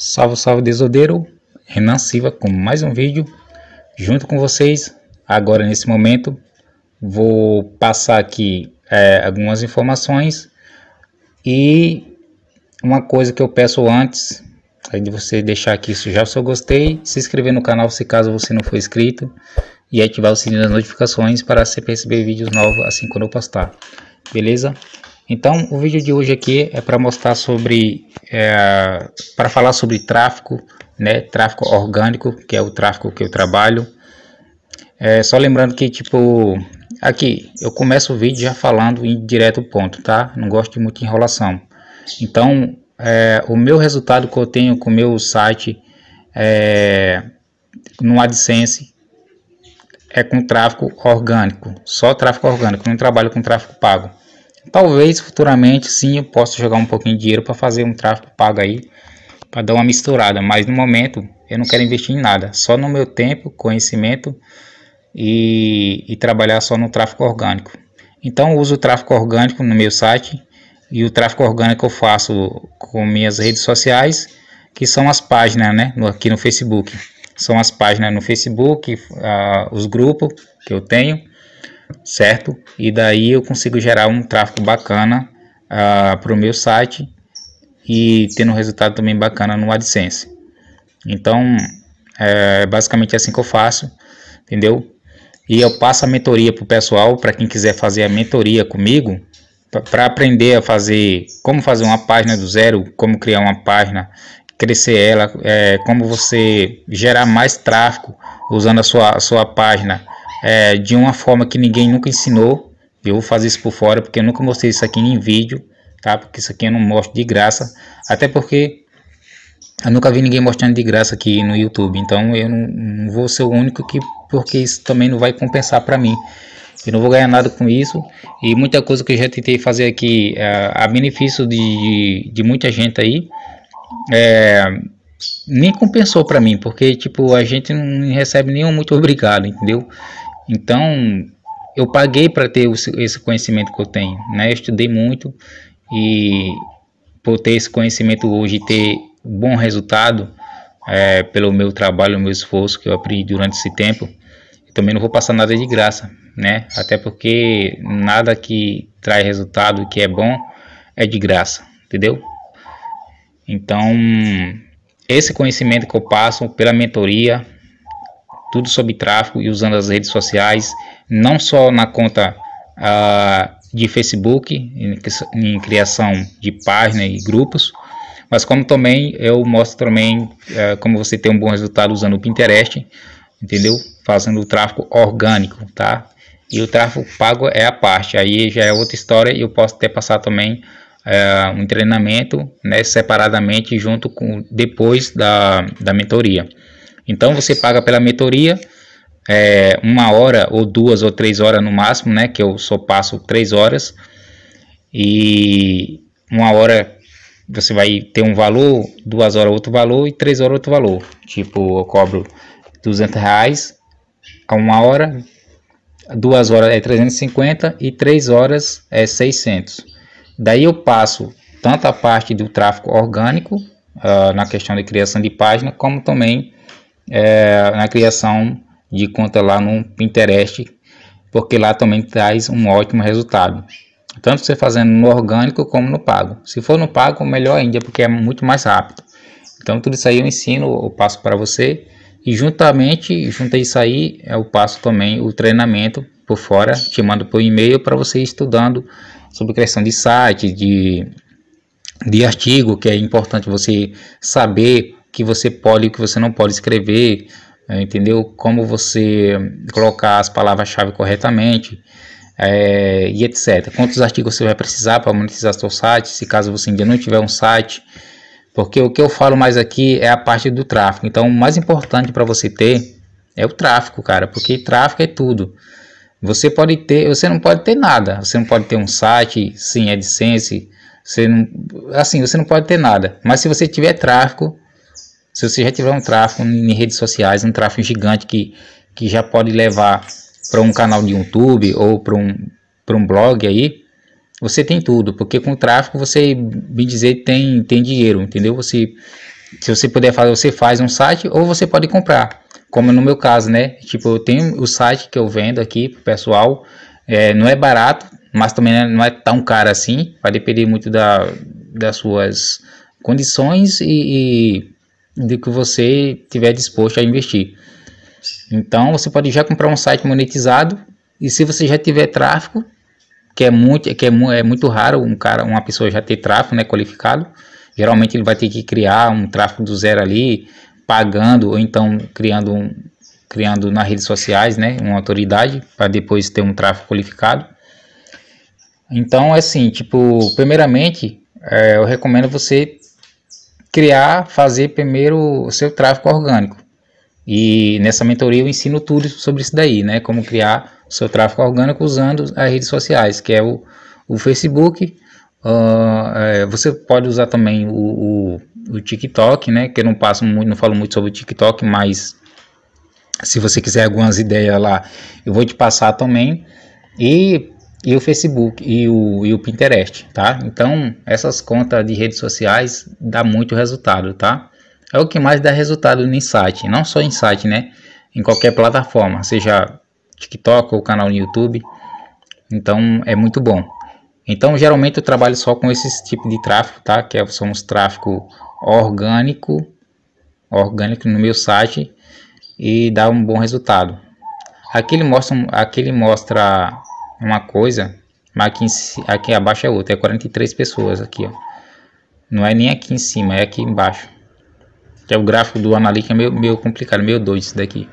Salve, salve desodeiro, Renan Silva com mais um vídeo junto com vocês. Agora nesse momento vou passar aqui é, algumas informações e uma coisa que eu peço antes é de você deixar aqui se já o seu gostei, se inscrever no canal se caso você não for inscrito e ativar o sininho das notificações para você receber vídeos novos assim quando eu postar. Beleza? Então, o vídeo de hoje aqui é para mostrar sobre, é, para falar sobre tráfico, né, Tráfico orgânico, que é o tráfico que eu trabalho. É, só lembrando que, tipo, aqui, eu começo o vídeo já falando em direto ponto, tá? Não gosto de muita enrolação. Então, é, o meu resultado que eu tenho com o meu site é, no AdSense é com tráfego orgânico, só tráfego orgânico, não trabalho com tráfego pago. Talvez futuramente sim eu possa jogar um pouquinho de dinheiro para fazer um tráfego pago aí, para dar uma misturada, mas no momento eu não quero investir em nada, só no meu tempo, conhecimento e, e trabalhar só no tráfego orgânico. Então eu uso o tráfego orgânico no meu site e o tráfego orgânico eu faço com minhas redes sociais, que são as páginas, né, aqui no Facebook. São as páginas no Facebook, uh, os grupos que eu tenho certo? E daí eu consigo gerar um tráfego bacana uh, ah, para o meu site e tendo um resultado também bacana no AdSense. Então, é basicamente assim que eu faço, entendeu? E eu passo a mentoria para o pessoal, para quem quiser fazer a mentoria comigo, para aprender a fazer, como fazer uma página do zero, como criar uma página, crescer ela, é, como você gerar mais tráfego usando a sua, a sua página, é, de uma forma que ninguém nunca ensinou. Eu vou fazer isso por fora porque eu nunca mostrei isso aqui em vídeo, tá? Porque isso aqui eu não mostro de graça, até porque eu nunca vi ninguém mostrando de graça aqui no YouTube, então eu não, não vou ser o único que, porque isso também não vai compensar para mim. Eu não vou ganhar nada com isso e muita coisa que eu já tentei fazer aqui é, a benefício de, de, de muita gente aí é, nem compensou para mim, porque tipo a gente não recebe nenhum muito obrigado, entendeu? Então, eu paguei para ter esse conhecimento que eu tenho, né? Eu estudei muito e por ter esse conhecimento hoje ter bom resultado é, pelo meu trabalho, meu esforço que eu aprendi durante esse tempo, também não vou passar nada de graça, né? Até porque nada que traz resultado que é bom é de graça, entendeu? Então, esse conhecimento que eu passo pela mentoria, tudo sobre tráfego e usando as redes sociais, não só na conta ah, de Facebook, em, em, criação de página e grupos, mas como também eu mostro também ah, como você tem um bom resultado usando o Pinterest, entendeu? Fazendo o tráfego orgânico, tá? E o tráfego pago é a parte, aí já é outra história e eu posso até passar também ah, um treinamento né, separadamente junto com depois da, da mentoria. Então você paga pela mentoria, é, uma hora ou duas ou três horas no máximo, né? Que eu só passo três horas e uma hora você vai ter um valor, duas horas outro valor e três horas outro valor. Tipo, eu cobro 200 reais a uma hora, duas horas é 350 e três horas é 600. Daí eu passo tanto a parte do tráfego orgânico, uh, na questão de criação de página, como também é, na criação de conta lá no Pinterest, porque lá também traz um ótimo resultado. Tanto você fazendo no orgânico como no pago. Se for no pago, melhor ainda, porque é muito mais rápido. Então tudo isso aí eu ensino, eu passo para você. E juntamente, junto a isso aí, eu é passo também o treinamento por fora, te mando por e-mail para você estudando sobre criação de site, de, de artigo, que é importante você saber que você pode e o que você não pode escrever, é, entendeu? Como você colocar as palavras-chave corretamente é, e etc. Quantos artigos você vai precisar para monetizar seu site, se caso você ainda não tiver um site, porque o que eu falo mais aqui é a parte do tráfego. Então, o mais importante para você ter é o tráfego, cara, porque tráfego é tudo. Você pode ter, você não pode ter nada. Você não pode ter um site sem AdSense, você não, assim, você não pode ter nada. Mas se você tiver tráfego, se você já tiver um tráfego em redes sociais, um tráfego gigante que, que já pode levar para um canal de YouTube ou para um, um blog aí, você tem tudo, porque com o tráfego você, bem dizer, tem, tem dinheiro, entendeu? Você, se você puder fazer, você faz um site ou você pode comprar, como no meu caso, né? Tipo, eu tenho o site que eu vendo aqui o pessoal, é, não é barato, mas também é, não é tão caro assim, vai depender muito da, das suas condições e, e do que você tiver disposto a investir. Então você pode já comprar um site monetizado e se você já tiver tráfego, que é muito, que é, é muito raro um cara, uma pessoa já ter tráfego, né, qualificado. Geralmente ele vai ter que criar um tráfego do zero ali, pagando ou então criando um, criando nas redes sociais, né, uma autoridade para depois ter um tráfego qualificado. Então, é assim, tipo, primeiramente, é, eu recomendo você criar, fazer primeiro o seu tráfego orgânico. E nessa mentoria eu ensino tudo sobre isso daí, né? Como criar o seu tráfego orgânico usando as redes sociais, que é o, o Facebook. Uh, é, você pode usar também o, o, o, TikTok, né? Que eu não passo muito, não falo muito sobre o TikTok, mas se você quiser algumas ideias lá, eu vou te passar também. E e o Facebook e o, e o Pinterest, tá? Então, essas contas de redes sociais dá muito resultado, tá? É o que mais dá resultado no site, não só em site, né? Em qualquer plataforma, seja TikTok ou canal no YouTube. Então, é muito bom. Então, geralmente eu trabalho só com esse tipo de tráfego, tá? Que é, são os tráfego orgânico, orgânico no meu site e dá um bom resultado. Aqui ele mostra, aqui ele mostra uma coisa, mas aqui, aqui abaixo é outra. É 43 pessoas aqui, ó. Não é nem aqui em cima, é aqui embaixo. Que é o gráfico do Analytics é meio, meio complicado, meio doido isso daqui.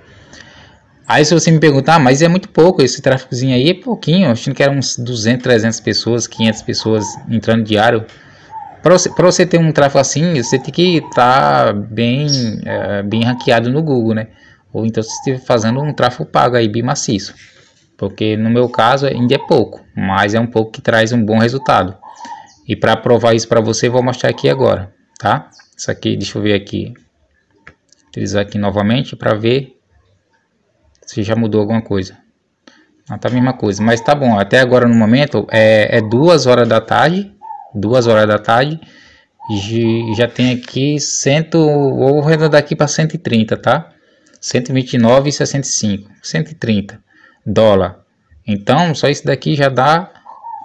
Aí se você me perguntar, ah, mas é muito pouco esse tráfegozinho aí, é pouquinho, achando que era uns 200, 300 pessoas, 500 pessoas entrando diário. Para você, pra você ter um tráfego assim, você tem que estar tá bem, é, bem hackeado no Google, né? Ou então você estiver fazendo um tráfego pago aí, bem maciço porque no meu caso ainda é pouco, mas é um pouco que traz um bom resultado. E para provar isso para você, vou mostrar aqui agora, tá? Isso aqui, deixa eu ver aqui, utilizar aqui novamente para ver se já mudou alguma coisa. Não tá a mesma coisa, mas tá bom. Até agora no momento é, é duas horas da tarde, duas horas da tarde. Já tem aqui 100, vou arredondar aqui para 130, tá? 129,65, 130 dólar. Então, só isso daqui já dá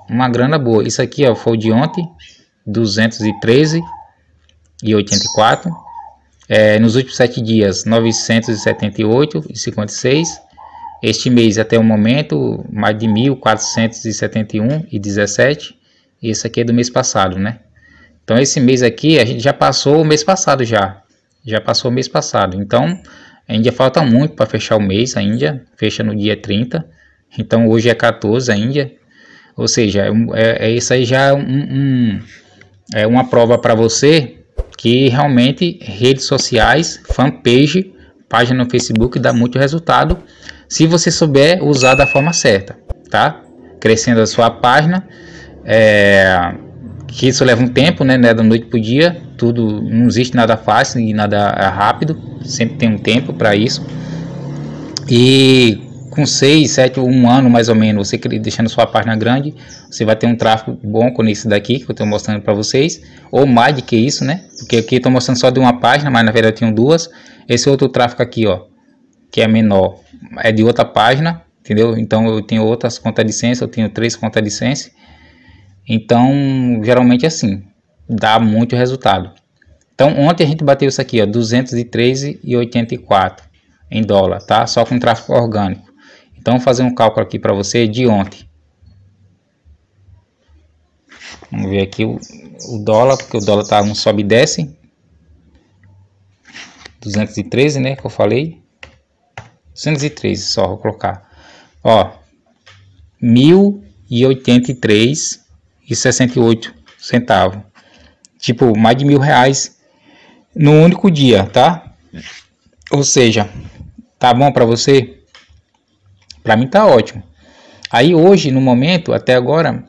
uma grana boa. Isso aqui ó, foi de ontem, 213,84. É, nos últimos sete dias, 978,56. Este mês, até o momento, mais de 1.471,17. Esse aqui é do mês passado, né? Então, esse mês aqui, a gente já passou o mês passado já. Já passou o mês passado. Então, Ainda falta muito para fechar o mês, ainda fecha no dia 30. Então hoje é 14 ainda. Ou seja, é, é, é isso aí já é, um, um, é uma prova para você que realmente redes sociais, fanpage, página no Facebook dá muito resultado se você souber usar da forma certa, tá? Crescendo a sua página, é, que isso leva um tempo, né? É da noite para o dia, tudo não existe nada fácil e nada rápido sempre tem um tempo para isso. E com 6, 7, um ano mais ou menos, você deixando sua página grande, você vai ter um tráfego bom com esse daqui que eu estou mostrando para vocês, ou mais do que isso, né? Porque aqui estou mostrando só de uma página, mas na verdade eu tenho duas. Esse outro tráfego aqui, ó, que é menor, é de outra página, entendeu? Então eu tenho outras contas de licença, eu tenho três contas de licença. Então, geralmente é assim, dá muito resultado. Então, ontem a gente bateu isso aqui, ó, 213,84 em dólar, tá? Só com tráfego orgânico. Então, vou fazer um cálculo aqui para você de ontem. Vamos ver aqui o, o dólar, porque o dólar tá um sobe e desce. 213, né, que eu falei. 213 só, vou colocar. Ó, 1.083 e centavos. Tipo, mais de mil reais no único dia, tá? Ou seja, tá bom para você? Para mim tá ótimo. Aí hoje, no momento, até agora,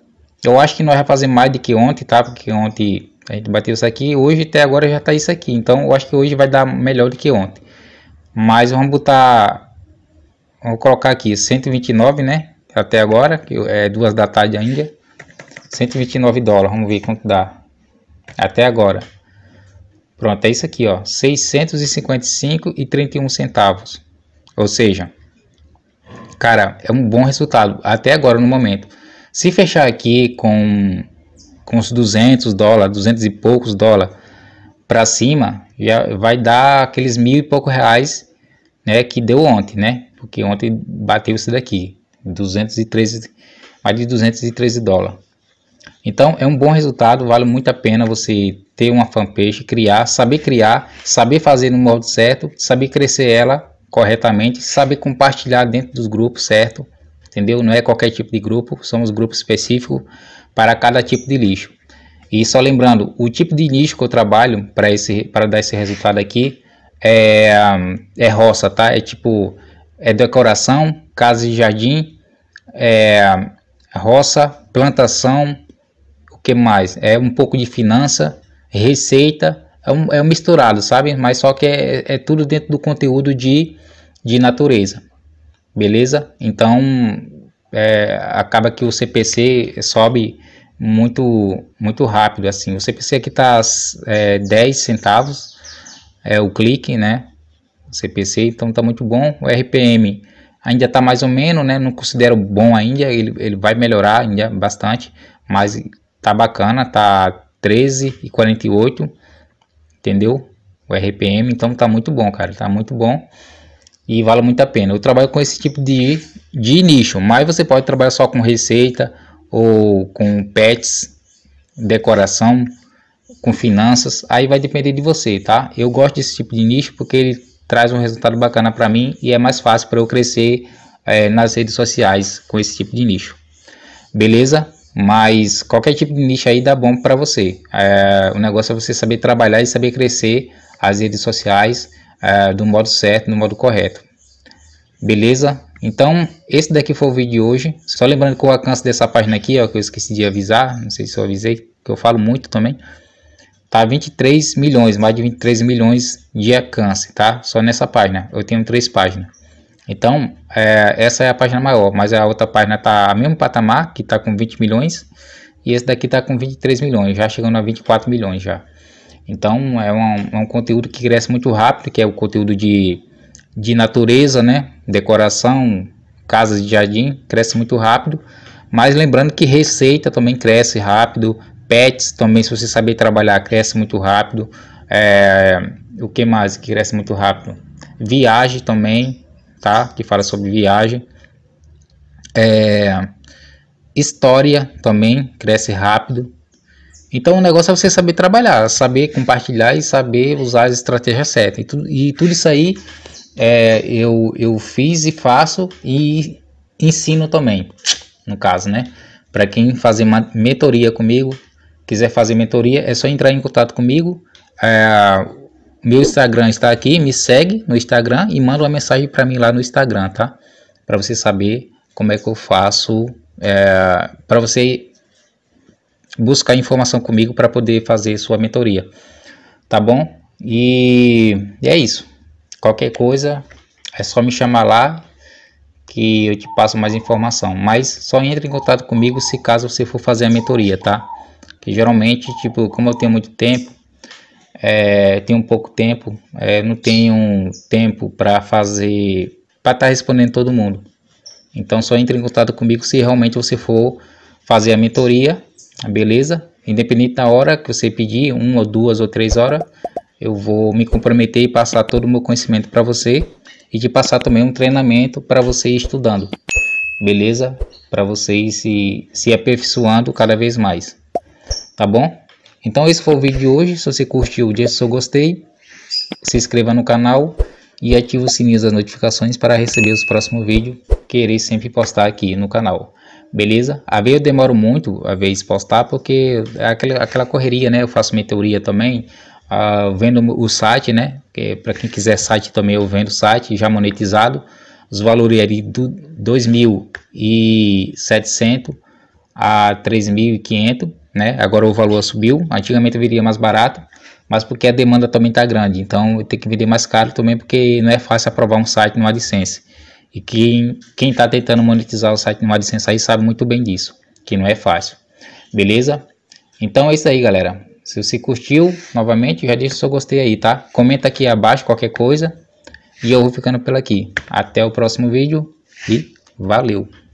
eu acho que nós vamos fazer mais do que ontem, tá? Porque ontem a gente bateu isso aqui, hoje até agora já tá isso aqui. Então, eu acho que hoje vai dar melhor do que ontem. Mas vamos botar vou colocar aqui 129, né? Até agora, que é duas da tarde ainda. 129 dólares, vamos ver quanto dá até agora. Pronto, é isso aqui, ó, 655 e 31 centavos. Ou seja, cara, é um bom resultado até agora no momento. Se fechar aqui com com os 200 dólares, 200 e poucos dólares para cima, já vai dar aqueles mil e pouco reais, né, que deu ontem, né? Porque ontem bateu isso daqui, 213, mais de 213 dólares. Então é um bom resultado, vale muito a pena você ter uma fanpage, criar, saber criar, saber fazer no modo certo, saber crescer ela corretamente, saber compartilhar dentro dos grupos, certo? Entendeu? Não é qualquer tipo de grupo, são os grupos específicos para cada tipo de lixo. E só lembrando, o tipo de lixo que eu trabalho para esse para dar esse resultado aqui é é roça, tá? É tipo é decoração, casa e jardim, é roça, plantação, que mais? É um pouco de finança, receita, é um, é um misturado, sabe? Mas só que é, é tudo dentro do conteúdo de, de natureza, beleza? Então, é, acaba que o CPC sobe muito muito rápido, assim. O CPC aqui está é, 10 centavos, é o clique, né? O CPC, então tá muito bom. O RPM ainda tá mais ou menos, né? Não considero bom ainda, ele, ele vai melhorar ainda bastante, mas tá bacana, tá 13,48, e entendeu? O RPM, então tá muito bom, cara, tá muito bom e vale muito a pena. Eu trabalho com esse tipo de, de nicho, mas você pode trabalhar só com receita ou com pets, decoração, com finanças, aí vai depender de você, tá? Eu gosto desse tipo de nicho porque ele traz um resultado bacana para mim e é mais fácil para eu crescer é, nas redes sociais com esse tipo de nicho. Beleza? Mas qualquer tipo de nicho aí dá bom para você. É, o negócio é você saber trabalhar e saber crescer as redes sociais é, do modo certo, no modo correto. Beleza? Então, esse daqui foi o vídeo de hoje. Só lembrando que o alcance dessa página aqui, ó, que eu esqueci de avisar, não sei se eu avisei, que eu falo muito também, tá 23 milhões, mais de 23 milhões de alcance, tá? Só nessa página. Eu tenho três páginas. Então, é, essa é a página maior, mas a outra página está no mesmo patamar, que está com 20 milhões, e esse daqui está com 23 milhões, já chegando a 24 milhões já. Então, é um, é um conteúdo que cresce muito rápido, que é o conteúdo de, de natureza, né? Decoração, casas de jardim, cresce muito rápido. Mas lembrando que receita também cresce rápido, pets também, se você saber trabalhar, cresce muito rápido. É, o que mais que cresce muito rápido? Viagem também, tá? Que fala sobre viagem. É, história também cresce rápido. Então o negócio é você saber trabalhar, saber compartilhar e saber usar as estratégias certas. E, tu, e tudo isso aí é, eu, eu fiz e faço e ensino também, no caso, né? Para quem fazer mentoria comigo, quiser fazer mentoria, é só entrar em contato comigo. É, meu Instagram está aqui, me segue no Instagram e manda uma mensagem para mim lá no Instagram, tá? Para você saber como é que eu faço, é, para você buscar informação comigo para poder fazer sua mentoria, tá bom? E, e é isso. Qualquer coisa é só me chamar lá que eu te passo mais informação. Mas só entre em contato comigo se caso você for fazer a mentoria, tá? Que geralmente, tipo, como eu tenho muito tempo, é, tenho pouco tempo, é, não tenho tempo para fazer, para estar tá respondendo todo mundo. Então só entre em contato comigo se realmente você for fazer a mentoria, beleza? Independente da hora que você pedir, uma ou duas ou três horas, eu vou me comprometer e passar todo o meu conhecimento para você e de passar também um treinamento para você ir estudando, beleza? Para você ir se, se aperfeiçoando cada vez mais, tá bom? Então esse foi o vídeo de hoje. Se você curtiu, deixe seu gostei, se inscreva no canal e ative o sininho das notificações para receber os próximos vídeos que irei sempre postar aqui no canal. Beleza? A vez eu demoro muito a vez postar porque é aquela, aquela correria, né? Eu faço minha teoria também, uh, vendo o site, né? É para quem quiser site também eu vendo site já monetizado. Os valores ali do 2.700 a 3.500 né? Agora o valor subiu, antigamente eu viria mais barato, mas porque a demanda também está grande, então eu tenho que vender mais caro também porque não é fácil aprovar um site no AdSense. E quem quem está tentando monetizar o site no AdSense aí sabe muito bem disso, que não é fácil. Beleza? Então é isso aí, galera. Se você curtiu, novamente, já deixa o seu gostei aí, tá? Comenta aqui abaixo qualquer coisa. E eu vou ficando por aqui. Até o próximo vídeo e valeu!